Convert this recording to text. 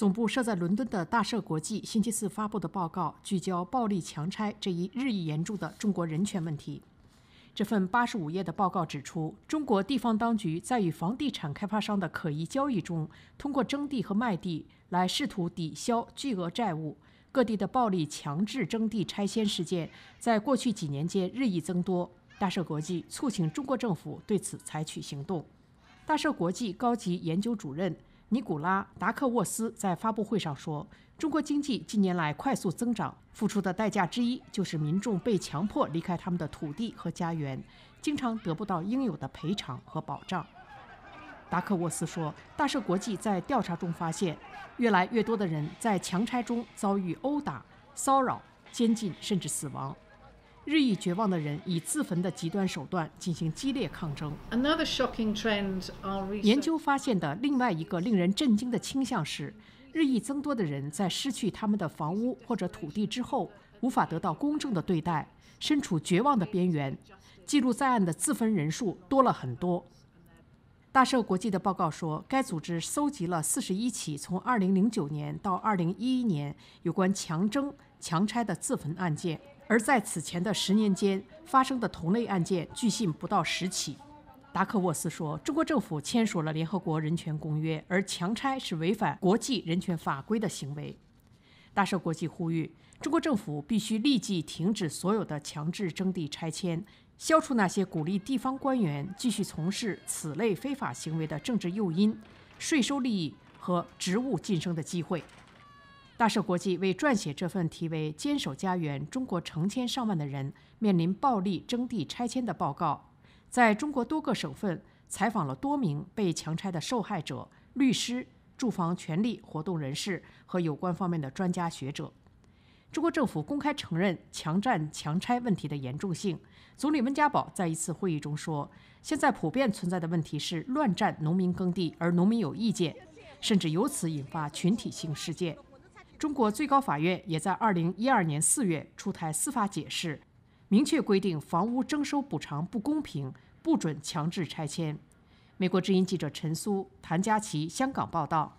总部设在伦敦的大赦国际星期四发布的报告聚焦暴力强拆这一日益严重的中国人权问题。这份八十五页的报告指出，中国地方当局在与房地产开发商的可疑交易中，通过征地和卖地来试图抵消巨额债务。各地的暴力强制征地拆迁事件在过去几年间日益增多。大赦国际促请中国政府对此采取行动。大赦国际高级研究主任。尼古拉·达克沃斯在发布会上说：“中国经济近年来快速增长，付出的代价之一就是民众被强迫离开他们的土地和家园，经常得不到应有的赔偿和保障。”达克沃斯说：“大赦国际在调查中发现，越来越多的人在强拆中遭遇殴打、骚扰、监禁，甚至死亡。”日益绝望的人以自焚的极端手段进行激烈抗争。研究发现的另外一个令人震惊的倾向是，日益增多的人在失去他们的房屋或者土地之后，无法得到公正的对待，身处绝望的边缘。记录在案的自焚人数多了很多。大赦国际的报告说，该组织搜集了四十一起从二零零九年到二零一一年有关强征、强拆的自焚案件。而在此前的十年间发生的同类案件，据信不到十起。达克沃斯说，中国政府签署了联合国人权公约，而强拆是违反国际人权法规的行为。大赦国际呼吁，中国政府必须立即停止所有的强制征地拆迁，消除那些鼓励地方官员继续从事此类非法行为的政治诱因、税收利益和职务晋升的机会。大赦国际为撰写这份题为《坚守家园：中国成千上万的人面临暴力征地拆迁》的报告，在中国多个省份采访了多名被强拆的受害者、律师、住房权利活动人士和有关方面的专家学者。中国政府公开承认强占强拆问题的严重性。总理温家宝在一次会议中说：“现在普遍存在的问题是乱占农民耕地，而农民有意见，甚至由此引发群体性事件。”中国最高法院也在2012年4月出台司法解释，明确规定房屋征收补偿不公平，不准强制拆迁。美国之音记者陈苏、谭佳琪，香港报道。